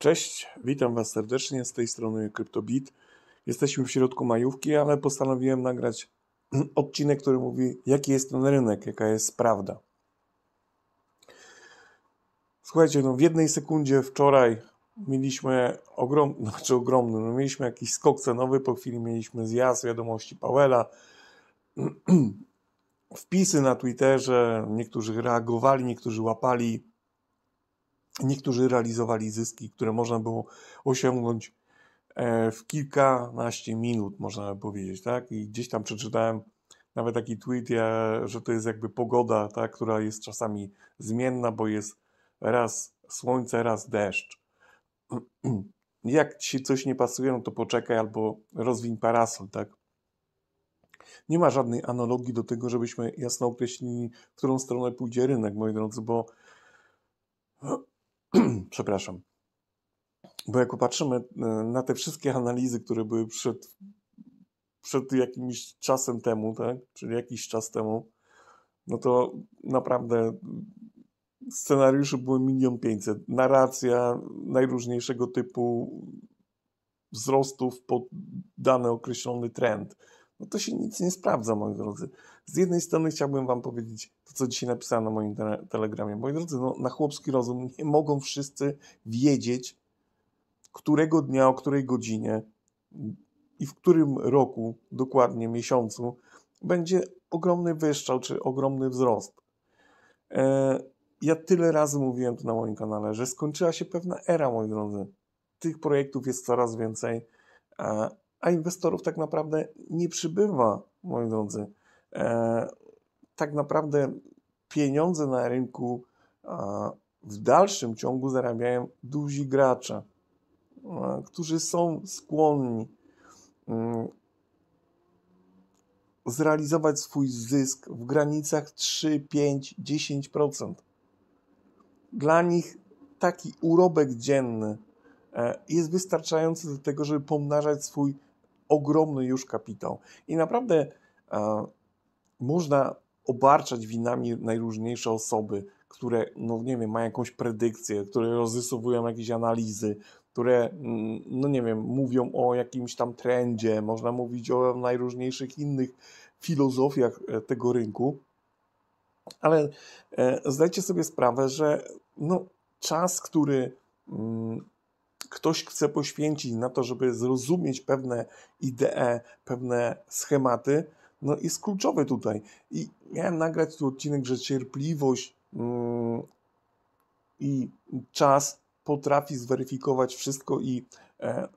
Cześć, witam Was serdecznie z tej strony CryptoBit. Jesteśmy w środku majówki, ale postanowiłem nagrać odcinek, który mówi, jaki jest ten rynek, jaka jest prawda. Słuchajcie, no w jednej sekundzie wczoraj mieliśmy ogromny, znaczy ogromny, no mieliśmy jakiś skok cenowy, po chwili mieliśmy zjazd wiadomości Powella, wpisy na Twitterze, niektórzy reagowali, niektórzy łapali Niektórzy realizowali zyski, które można było osiągnąć e, w kilkanaście minut, można by powiedzieć, tak? I gdzieś tam przeczytałem nawet taki tweet, że to jest jakby pogoda, ta, która jest czasami zmienna, bo jest raz słońce, raz deszcz. Jak ci coś nie pasuje, no to poczekaj albo rozwiń parasol, tak? Nie ma żadnej analogii do tego, żebyśmy jasno określili, w którą stronę pójdzie rynek, moi drodzy, bo przepraszam. Bo jak popatrzymy e, na te wszystkie analizy, które były przed, przed jakimś czasem temu, tak? czyli jakiś czas temu, no to naprawdę scenariuszy było milion pięćset. Narracja najróżniejszego typu wzrostów pod dany określony trend no to się nic nie sprawdza, moi drodzy. Z jednej strony chciałbym wam powiedzieć to, co dzisiaj napisałem na moim te telegramie. Moi drodzy, no, na chłopski rozum nie mogą wszyscy wiedzieć, którego dnia, o której godzinie i w którym roku, dokładnie miesiącu, będzie ogromny wyszczał czy ogromny wzrost. E, ja tyle razy mówiłem tu na moim kanale, że skończyła się pewna era, moi drodzy. Tych projektów jest coraz więcej a inwestorów tak naprawdę nie przybywa, moi drodzy. E, tak naprawdę pieniądze na rynku a, w dalszym ciągu zarabiają duzi gracze, a, którzy są skłonni mm, zrealizować swój zysk w granicach 3, 5, 10%. Dla nich taki urobek dzienny e, jest wystarczający do tego, żeby pomnażać swój ogromny już kapitał. I naprawdę e, można obarczać winami najróżniejsze osoby, które, no nie wiem, mają jakąś predykcję, które rozrysowują jakieś analizy, które, mm, no nie wiem, mówią o jakimś tam trendzie, można mówić o najróżniejszych innych filozofiach e, tego rynku, ale e, zdajcie sobie sprawę, że no, czas, który mm, ktoś chce poświęcić na to, żeby zrozumieć pewne idee, pewne schematy, no jest kluczowy tutaj. I miałem nagrać tu odcinek, że cierpliwość mm, i czas potrafi zweryfikować wszystko i e,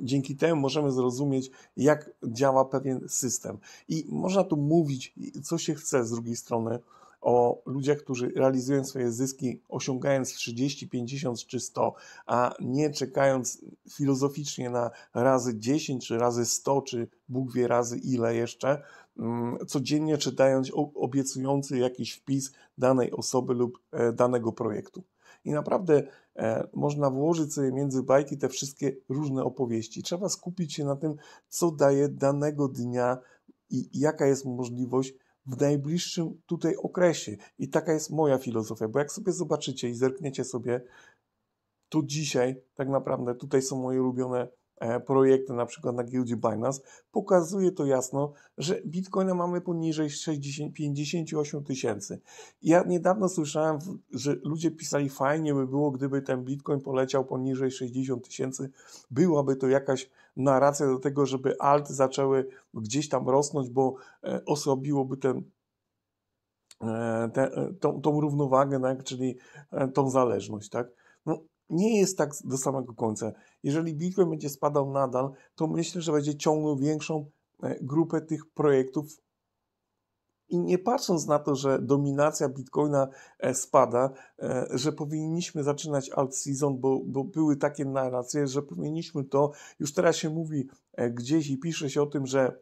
dzięki temu możemy zrozumieć, jak działa pewien system. I można tu mówić, co się chce z drugiej strony, o ludziach, którzy realizują swoje zyski, osiągając 30, 50 czy 100, a nie czekając filozoficznie na razy 10 czy razy 100, czy Bóg wie razy ile jeszcze, mm, codziennie czytając obiecujący jakiś wpis danej osoby lub e, danego projektu. I naprawdę e, można włożyć sobie między bajki te wszystkie różne opowieści. Trzeba skupić się na tym, co daje danego dnia i jaka jest możliwość w najbliższym tutaj okresie. I taka jest moja filozofia, bo jak sobie zobaczycie i zerkniecie sobie, to dzisiaj tak naprawdę tutaj są moje ulubione E, projekty, na przykład na giełdzie Binance, pokazuje to jasno, że bitcoina mamy poniżej 60, 58 tysięcy. Ja niedawno słyszałem, że ludzie pisali fajnie by było, gdyby ten bitcoin poleciał poniżej 60 tysięcy, byłaby to jakaś narracja do tego, żeby alty zaczęły gdzieś tam rosnąć, bo e, osłabiłoby ten e, te, tą, tą równowagę, tak? czyli tą zależność, tak? No, nie jest tak do samego końca. Jeżeli Bitcoin będzie spadał nadal, to myślę, że będzie ciągnął większą e, grupę tych projektów. I nie patrząc na to, że dominacja Bitcoina e, spada, e, że powinniśmy zaczynać alt season, bo, bo były takie narracje, że powinniśmy to, już teraz się mówi gdzieś i pisze się o tym, że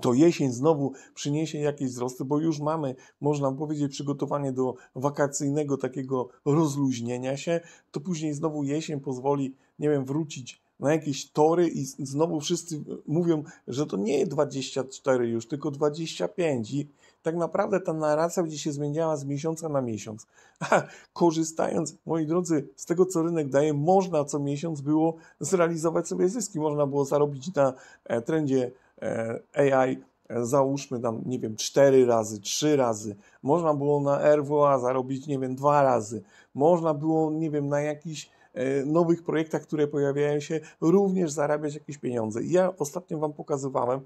to jesień znowu przyniesie jakieś wzrosty, bo już mamy, można powiedzieć, przygotowanie do wakacyjnego takiego rozluźnienia się, to później znowu jesień pozwoli, nie wiem, wrócić na jakieś tory i znowu wszyscy mówią, że to nie 24 już, tylko 25 i tak naprawdę ta narracja będzie się zmieniała z miesiąca na miesiąc. A korzystając, moi drodzy, z tego, co rynek daje, można co miesiąc było zrealizować sobie zyski. Można było zarobić na e, trendzie E, AI e, załóżmy tam, nie wiem, 4 razy, 3 razy. Można było na RWA zarobić, nie wiem, dwa razy. Można było, nie wiem, na jakichś e, nowych projektach, które pojawiają się, również zarabiać jakieś pieniądze. Ja ostatnio Wam pokazywałem,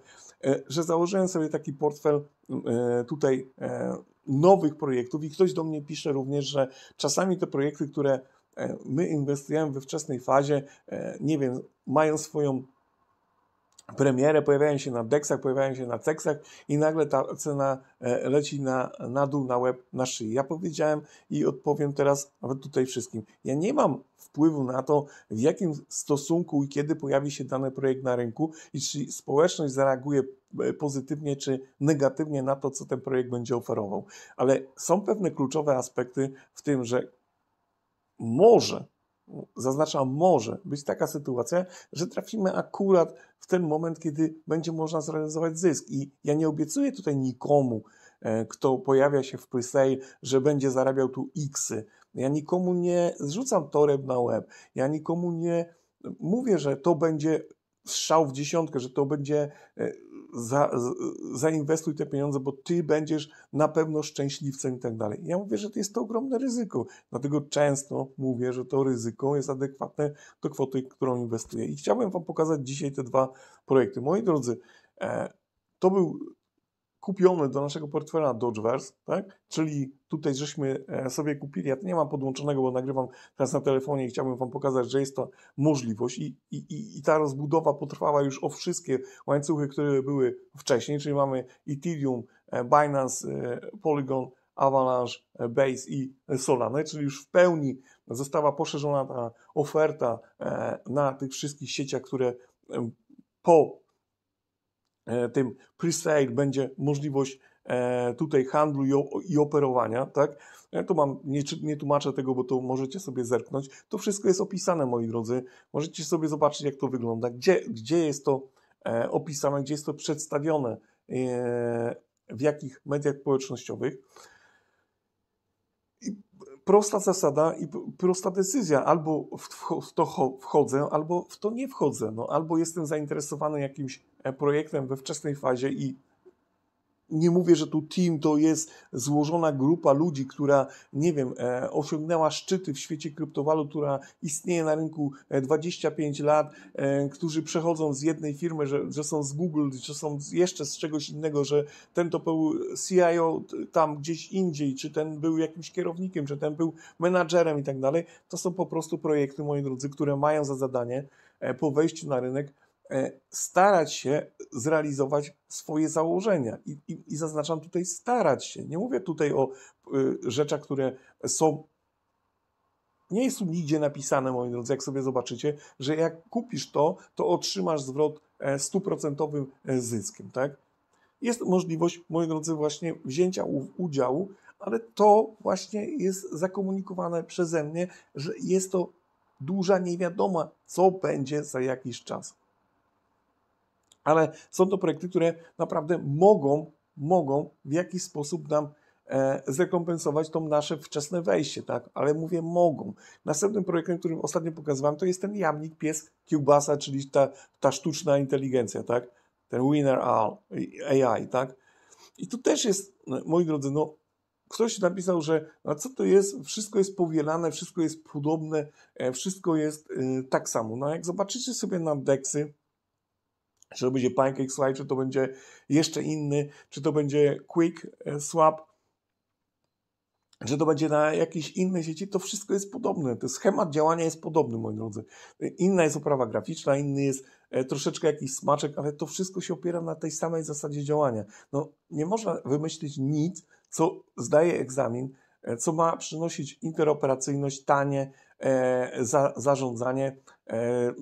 że założyłem sobie taki portfel tutaj nowych projektów i ktoś do mnie pisze również, że czasami te projekty, które my inwestujemy we wczesnej fazie, nie wiem, mają swoją premiere pojawiają się na deksach, pojawiają się na ceksach i nagle ta cena e, leci na, na dół, na łeb, na szyję. Ja powiedziałem i odpowiem teraz nawet tutaj wszystkim. Ja nie mam wpływu na to, w jakim stosunku i kiedy pojawi się dany projekt na rynku i czy społeczność zareaguje e, pozytywnie czy negatywnie na to, co ten projekt będzie oferował. Ale są pewne kluczowe aspekty w tym, że może zaznaczam, może być taka sytuacja, że trafimy akurat w ten moment, kiedy będzie można zrealizować zysk. I ja nie obiecuję tutaj nikomu, e, kto pojawia się w presale, że będzie zarabiał tu xy. Ja nikomu nie zrzucam toreb na web. Ja nikomu nie mówię, że to będzie strzał w dziesiątkę, że to będzie e, za, zainwestuj te pieniądze, bo ty będziesz na pewno szczęśliwcem i tak dalej. Ja mówię, że to jest to ogromne ryzyko, dlatego często mówię, że to ryzyko jest adekwatne do kwoty, którą inwestuję. I chciałbym Wam pokazać dzisiaj te dwa projekty. Moi drodzy, e, to był kupione do naszego portfela Dodgeverse, tak? czyli tutaj żeśmy e, sobie kupili, ja to nie mam podłączonego, bo nagrywam teraz na telefonie i chciałbym Wam pokazać, że jest to możliwość i, i, i ta rozbudowa potrwała już o wszystkie łańcuchy, które były wcześniej, czyli mamy Ethereum, e, Binance, e, Polygon, Avalanche, Base i Solana, czyli już w pełni została poszerzona ta oferta na tych wszystkich sieciach, które po E, tym pre-sale będzie możliwość e, tutaj handlu i operowania, tak? Ja e, tu mam, nie, nie, tłumaczę tego, bo to możecie sobie zerknąć. To wszystko jest opisane, moi drodzy. Możecie sobie zobaczyć, jak to wygląda, gdzie, gdzie jest to opisane, gdzie jest to przedstawione, w jakich mediach społecznościowych. I prosta zasada i prosta decyzja. Albo w to wchodzę, albo w to nie wchodzę. No, albo jestem zainteresowany jakimś E, projektem we wczesnej fazie i nie mówię, że tu team to jest złożona grupa ludzi, która, nie wiem, e, osiągnęła szczyty w świecie kryptowalut, która istnieje na rynku 25 e, lat, którzy przechodzą z jednej firmy, że, że są z Google, że są jeszcze z czegoś innego, że ten to był CIO tam gdzieś indziej, czy ten był jakimś kierownikiem, czy ten był menadżerem i tak dalej. To są po prostu projekty, moi drodzy, które mają za zadanie po wejściu na rynek E, starać się zrealizować swoje założenia. I, i, I, zaznaczam tutaj starać się. Nie mówię tutaj o e, rzeczach, które są. Nie jest tu nigdzie napisane, moi drodzy, jak sobie zobaczycie, że jak kupisz to, to otrzymasz zwrot e, stuprocentowym zyskiem, tak? Jest możliwość, moi drodzy, właśnie wzięcia udziału, ale to właśnie jest zakomunikowane przeze mnie, że jest to duża niewiadoma, co będzie za jakiś czas ale są to projekty, które naprawdę mogą, mogą w jakiś sposób nam e, zrekompensować to nasze wczesne wejście, tak? Ale mówię mogą. Następnym projektem, którym ostatnio pokazywałem, to jest ten jamnik pies Kiełbasa, czyli ta, ta sztuczna inteligencja, tak? Ten winner AI, tak? I tu też jest, no, moi drodzy, no ktoś napisał, że no co to jest, wszystko jest powielane, wszystko jest podobne, e, wszystko jest y, tak samo. No jak zobaczycie sobie na deksy, czy to będzie Pancake Slide, czy to będzie jeszcze inny, czy to będzie Quick e, Swap, że to będzie na jakiejś innej sieci, to wszystko jest podobne. Ten schemat działania jest podobny, moi drodzy. Inna jest oprawa graficzna, inny jest e, troszeczkę jakiś smaczek, ale to wszystko się opiera na tej samej zasadzie działania. No, nie można wymyślić nic, co zdaje egzamin, e, co ma przynosić interoperacyjność, tanie e, za, zarządzanie, e,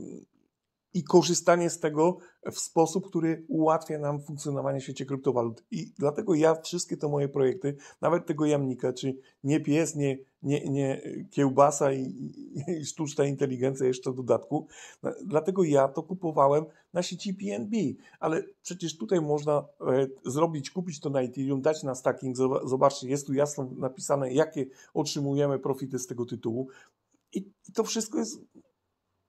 i korzystanie z tego w sposób, który ułatwia nam funkcjonowanie w świecie kryptowalut. I dlatego ja wszystkie te moje projekty, nawet tego jamnika, czy nie pies, nie, nie, nie kiełbasa i, i sztuczna inteligencja jeszcze w dodatku, dlatego ja to kupowałem na sieci PNB. Ale przecież tutaj można e, zrobić, kupić to na Ethereum, dać na stacking, zobaczcie, jest tu jasno napisane, jakie otrzymujemy profity z tego tytułu. I, i to wszystko jest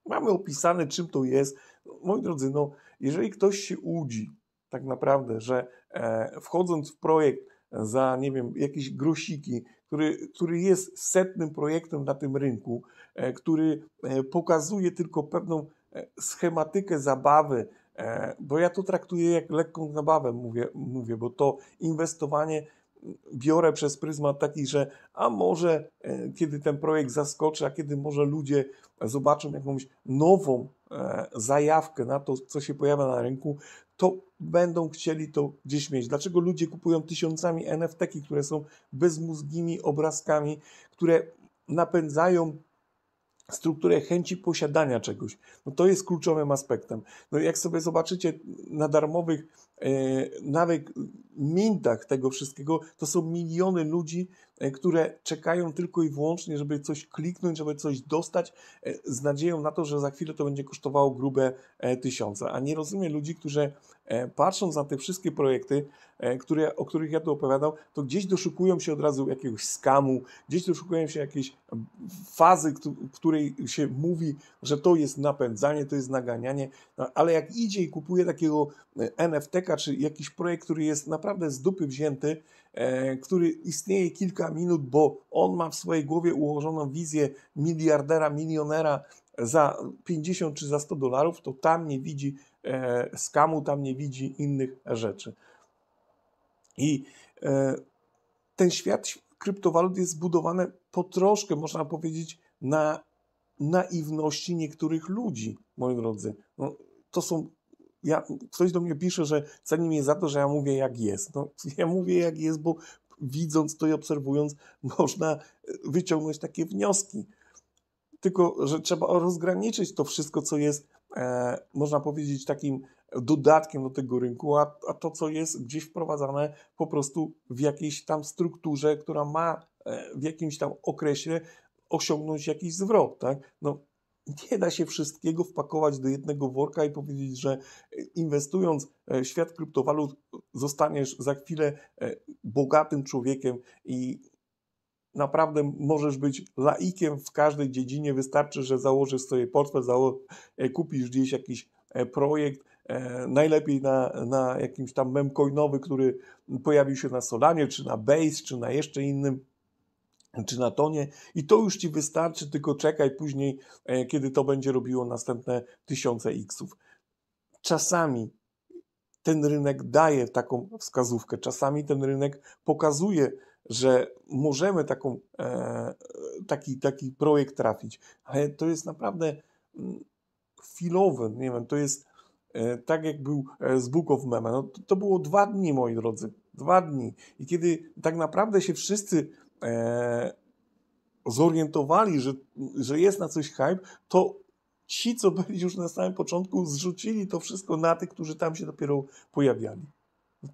Mamy opisane, czym to jest. Moi drodzy, no, jeżeli ktoś się łudzi, tak naprawdę, że e, wchodząc w projekt za, nie wiem, jakieś grosiki, który, który jest setnym projektem na tym rynku, e, który e, pokazuje tylko pewną e, schematykę zabawy, e, bo ja to traktuję jak lekką zabawę, mówię, mówię bo to inwestowanie biorę przez pryzmat taki, że a może e, kiedy ten projekt zaskoczy, a kiedy może ludzie zobaczą jakąś nową e, zajawkę na to, co się pojawia na rynku, to będą chcieli to gdzieś mieć. Dlaczego ludzie kupują tysiącami NFT, które są bezmózgimi obrazkami, które napędzają strukturę chęci posiadania czegoś. No to jest kluczowym aspektem. No jak sobie zobaczycie na darmowych, e, nawet mintach tego wszystkiego, to są miliony ludzi, e, które czekają tylko i wyłącznie, żeby coś kliknąć, żeby coś dostać, e, z nadzieją na to, że za chwilę to będzie kosztowało grube tysiące. A nie rozumiem ludzi, którzy E, patrząc na te wszystkie projekty, e, które, o których ja tu opowiadał, to gdzieś doszukują się od razu jakiegoś skamu, gdzieś doszukują się jakiejś fazy, w której się mówi, że to jest napędzanie, to jest naganianie, no, ale jak idzie i kupuje takiego e, NFT-ka, czy jakiś projekt, który jest naprawdę z dupy wzięty, który istnieje kilka minut, bo on ma w swojej głowie ułożoną wizję miliardera, milionera za 50 czy za 100 dolarów, to tam nie widzi skamu, e, tam nie widzi innych rzeczy. I e, ten świat kryptowalut jest zbudowany po troszkę, można powiedzieć, na naiwności niektórych ludzi, moi drodzy. No, to są. Ja, ktoś do mnie pisze, że ceni mnie za to, że ja mówię jak jest. No, ja mówię jak jest, bo widząc to i obserwując, można wyciągnąć takie wnioski. Tylko, że trzeba rozgraniczyć to wszystko, co jest E, można powiedzieć, takim dodatkiem do tego rynku, a, a to, co jest gdzieś wprowadzane po prostu w jakiejś tam strukturze, która ma e, w jakimś tam okresie osiągnąć jakiś zwrot, tak? No, nie da się wszystkiego wpakować do jednego worka i powiedzieć, że e, inwestując w świat kryptowalut zostaniesz za chwilę bogatym człowiekiem i naprawdę możesz być laikiem w każdej dziedzinie. Wystarczy, że założysz sobie portfel, zało e, kupisz gdzieś jakiś e, projekt, e, najlepiej na, na jakimś tam memcoinowy, który pojawił się na Solanie, czy na Base, czy na jeszcze innym czy na tonie i to już Ci wystarczy, tylko czekaj później, kiedy to będzie robiło następne tysiące xów. Czasami ten rynek daje taką wskazówkę, czasami ten rynek pokazuje, że możemy taką, e, taki, taki projekt trafić, ale to jest naprawdę chwilowe, mm, nie wiem, to jest e, tak jak był e, z Book of Meme. No, to, to było dwa dni, moi drodzy, dwa dni. I kiedy tak naprawdę się wszyscy zorientowali, że, że jest na coś hype, to ci, co byli już na samym początku, zrzucili to wszystko na tych, którzy tam się dopiero pojawiali.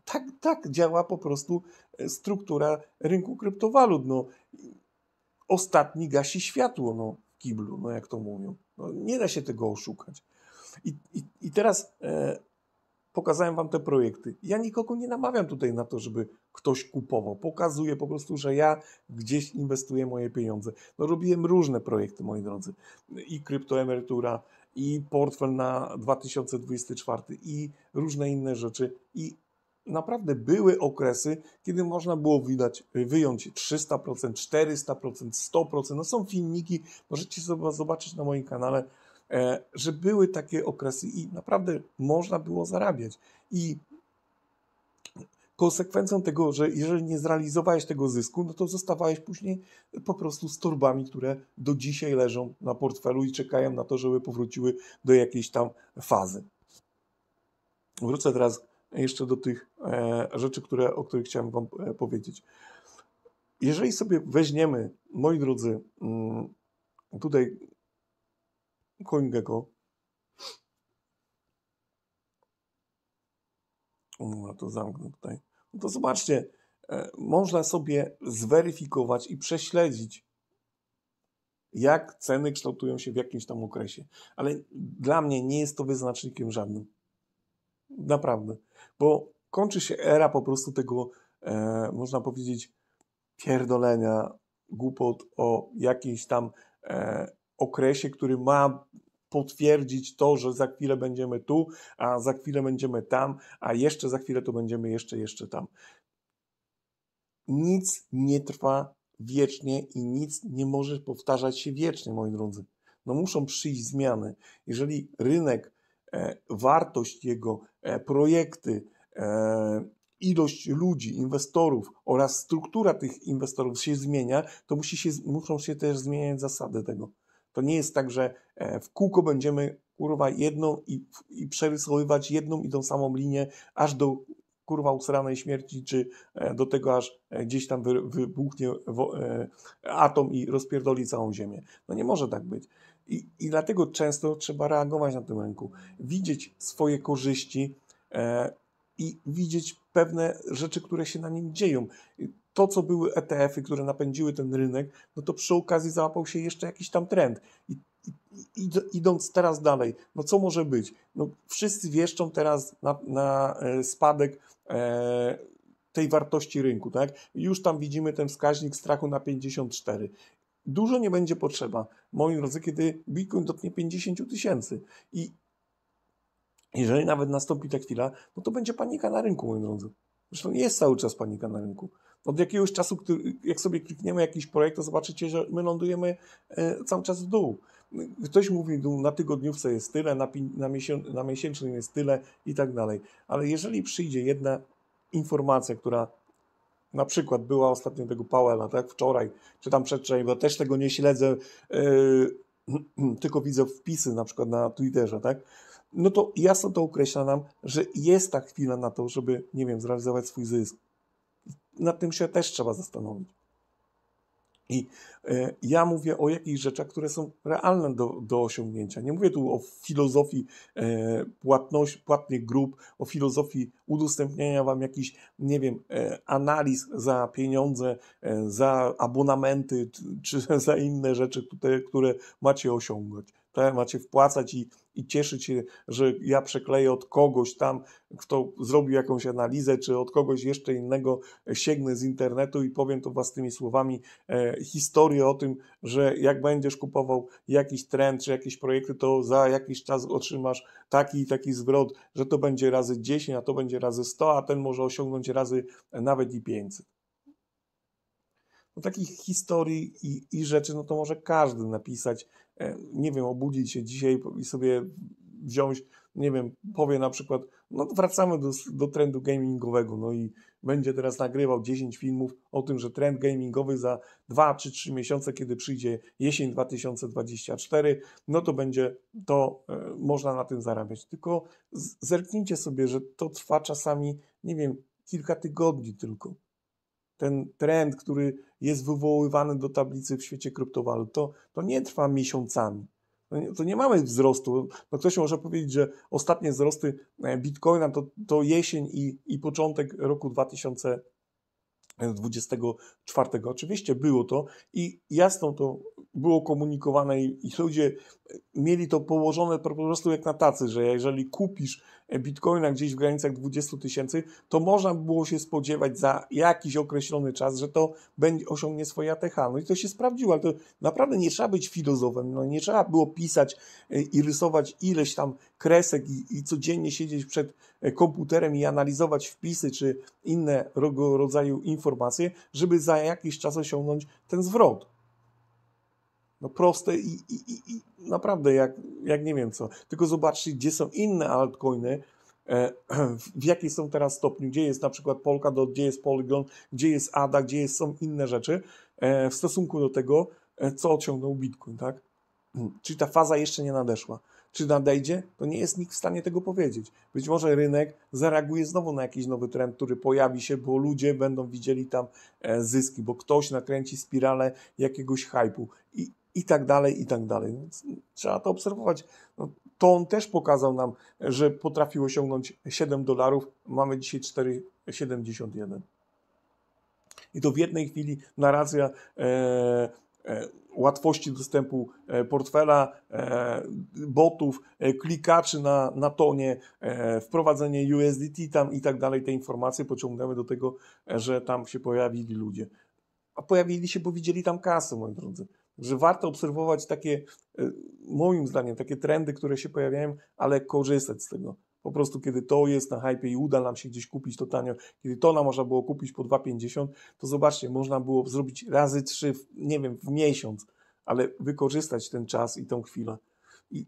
Tak, tak działa po prostu e, struktura rynku kryptowalut. No, ostatni gasi światło no, w kiblu, no, jak to mówią. No, nie da się tego oszukać. I, i, i teraz e, pokazałem Wam te projekty. Ja nikogo nie namawiam tutaj na to, żeby ktoś kupował. Pokazuję po prostu, że ja gdzieś inwestuję moje pieniądze. No, robiłem różne projekty, moi drodzy. I kryptoemerytura, i portfel na 2024, i różne inne rzeczy, i naprawdę były okresy, kiedy można było widać, y, wyjąć 300%, 400%, 100%. No są filmiki, możecie sobie zobaczyć na moim kanale, e, że były takie okresy i naprawdę można było zarabiać. I konsekwencją tego, że jeżeli nie zrealizowałeś tego zysku, no to zostawałeś później po prostu z torbami, które do dzisiaj leżą na portfelu i czekają na to, żeby powróciły do jakiejś tam fazy. Wrócę teraz jeszcze do tych e, rzeczy, które, o których chciałem Wam e, powiedzieć. Jeżeli sobie weźmiemy, moi drodzy, mm, tutaj CoinGecko, no to zamknę tutaj, no to zobaczcie, e, można sobie zweryfikować i prześledzić, jak ceny kształtują się w jakimś tam okresie. Ale dla mnie nie jest to wyznacznikiem żadnym. Naprawdę. Bo kończy się era po prostu tego, e, można powiedzieć, pierdolenia, głupot o jakimś tam e, okresie, który ma potwierdzić to, że za chwilę będziemy tu, a za chwilę będziemy tam, a jeszcze za chwilę to będziemy jeszcze, jeszcze tam. Nic nie trwa wiecznie i nic nie może powtarzać się wiecznie, moi drodzy. No muszą przyjść zmiany. Jeżeli rynek E, wartość jego, e, projekty, e, ilość ludzi, inwestorów oraz struktura tych inwestorów się zmienia, to musi się, muszą się też zmieniać zasady tego. To nie jest tak, że w kółko będziemy kurwa jedną i, i przerysowywać jedną i tą samą linię aż do kurwa usranej śmierci, czy do tego aż gdzieś tam wybuchnie atom i rozpierdoli całą ziemię. No nie może tak być. I, I dlatego często trzeba reagować na tym rynku, widzieć swoje korzyści e, i widzieć pewne rzeczy, które się na nim dzieją. To, co były ETF-y, które napędziły ten rynek, no to przy okazji załapał się jeszcze jakiś tam trend. I idąc teraz dalej, no co może być? No, wszyscy wieszczą teraz na, na e, spadek e, tej wartości rynku, tak? Już tam widzimy ten wskaźnik strachu na 54. Dużo nie będzie potrzeba moi drodzy, kiedy Bitcoin dotknie 50 tysięcy. I jeżeli nawet nastąpi ta chwila, no to będzie panika na rynku, moi drodzy. Zresztą jest cały czas panika na rynku. Od jakiegoś czasu, jak sobie klikniemy jakiś projekt, to zobaczycie, że my lądujemy e, cały czas w dół. Ktoś mówi, no, na tygodniówce jest tyle, na, na, na miesięcznym jest tyle i tak dalej. Ale jeżeli przyjdzie jedna informacja, która na przykład była ostatnio tego Powella, tak, wczoraj, czy tam przedwczoraj, bo też tego nie śledzę, yy, tylko widzę wpisy na przykład na Twitterze, tak, no to jasno to określa nam, że jest ta chwila na to, żeby, nie wiem, zrealizować swój zysk. Nad tym się też trzeba zastanowić. I E, ja mówię o jakichś rzeczach, które są realne do, do osiągnięcia. Nie mówię tu o filozofii e, płatność, płatnych grup, o filozofii udostępniania Wam jakichś, nie wiem, e, analiz za pieniądze, za abonamenty, czy, za inne rzeczy, które, które macie Tak? macie wpłacać i, i cieszyć się, że ja przekleję od kogoś tam, kto zrobił jakąś analizę, czy od kogoś jeszcze innego sięgnę z internetu i powiem to własnymi słowami e, historię o tym, że jak będziesz kupował jakiś trend czy jakieś projekty, to za jakiś czas otrzymasz taki i taki zwrot, że to będzie razy 10, a to będzie razy 100, a ten może osiągnąć razy nawet i 500. No, takich historii i, i rzeczy, no to może każdy napisać, e, nie wiem, obudzić się dzisiaj i sobie wziąć, nie wiem, powie na przykład, no wracamy do, do trendu gamingowego, no i będzie teraz nagrywał 10 filmów o tym, że trend gamingowy za 2 czy 3 miesiące, kiedy przyjdzie jesień 2024, no to będzie to, e, można na tym zarabiać. Tylko zerknijcie sobie, że to trwa czasami, nie wiem, kilka tygodni tylko. Ten trend, który jest wywoływany do tablicy w świecie kryptowalut, to, to nie trwa miesiącami. No to nie, mamy wzrostu. No ktoś może powiedzieć, że ostatnie wzrosty e, bitcoina to, to jesień i, i początek roku 2024, Oczywiście było to i jasno to było komunikowane i, i ludzie mieli to położone po prostu jak na tacy, że jeżeli kupisz bitcoina gdzieś w granicach 20 tysięcy, to można było się spodziewać za jakiś określony czas, że to będzie, osiągnie swoje ATH. No i to się sprawdziło, ale to naprawdę nie trzeba być filozofem, no nie trzeba było pisać e, i rysować ileś tam kresek i, i codziennie siedzieć przed e, komputerem i analizować wpisy czy inne rodzaju informacje, żeby za jakiś czas osiągnąć ten zwrot. No proste i, i, i, i naprawdę jak, jak nie wiem co. Tylko zobaczcie, gdzie są inne altcoiny, e, w jakiej są teraz stopniu, gdzie jest na przykład Polkadot, gdzie jest Polygon, gdzie jest ADA, gdzie jest, są inne rzeczy e, w stosunku do tego, e, co osiągnął Bitcoin, tak? Czyli ta faza jeszcze nie nadeszła. Czy nadejdzie? To nie jest nikt w stanie tego powiedzieć. Być może rynek zareaguje znowu na jakiś nowy trend, który pojawi się, bo ludzie będą widzieli tam zyski, bo ktoś nakręci spiralę jakiegoś hypu. I i tak dalej, i tak dalej. trzeba to obserwować. No, to on też pokazał nam, że potrafił osiągnąć 7 dolarów. Mamy dzisiaj 4,71. I to w jednej chwili narracja e, e, łatwości dostępu e, portfela, e, botów, e, klikaczy na, na tonie, e, wprowadzenie USDT tam i tak dalej. Te informacje pociągnęły do tego, że tam się pojawili ludzie. A pojawili się, bo widzieli tam kasę, moi drodzy że warto obserwować takie, e, moim zdaniem, takie trendy, które się pojawiają, ale korzystać z tego. Po prostu, kiedy to jest na hypie i uda nam się gdzieś kupić to tanio, kiedy to nam można było kupić po 2,50, to zobaczcie, można było zrobić razy trzy, nie wiem, w miesiąc, ale wykorzystać ten czas i tą chwilę. I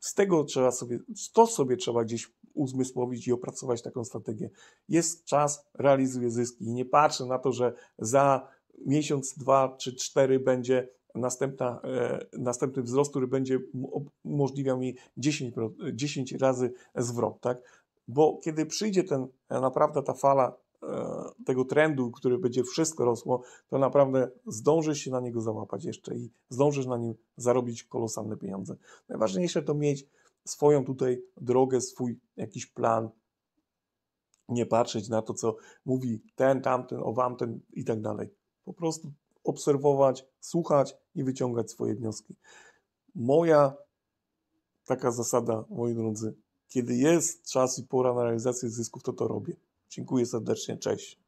z tego trzeba sobie, to sobie trzeba gdzieś uzmysłowić i opracować taką strategię. Jest czas, realizuje zyski i nie patrzę na to, że za miesiąc, dwa czy cztery będzie następna, e, następny wzrost, który będzie umożliwiał mi 10, 10 razy zwrot, tak? Bo kiedy przyjdzie ten, e, naprawdę ta fala e, tego trendu, który będzie wszystko rosło, to naprawdę zdążysz się na niego załapać jeszcze i zdążysz na nim zarobić kolosalne pieniądze. Najważniejsze to mieć swoją tutaj drogę, swój jakiś plan, nie patrzeć na to, co mówi ten, tamten, o wam, ten i tak dalej. Po prostu obserwować, słuchać i wyciągać swoje wnioski. Moja taka zasada, moi drodzy, kiedy jest czas i pora na realizację zysków, to to robię. Dziękuję serdecznie, cześć.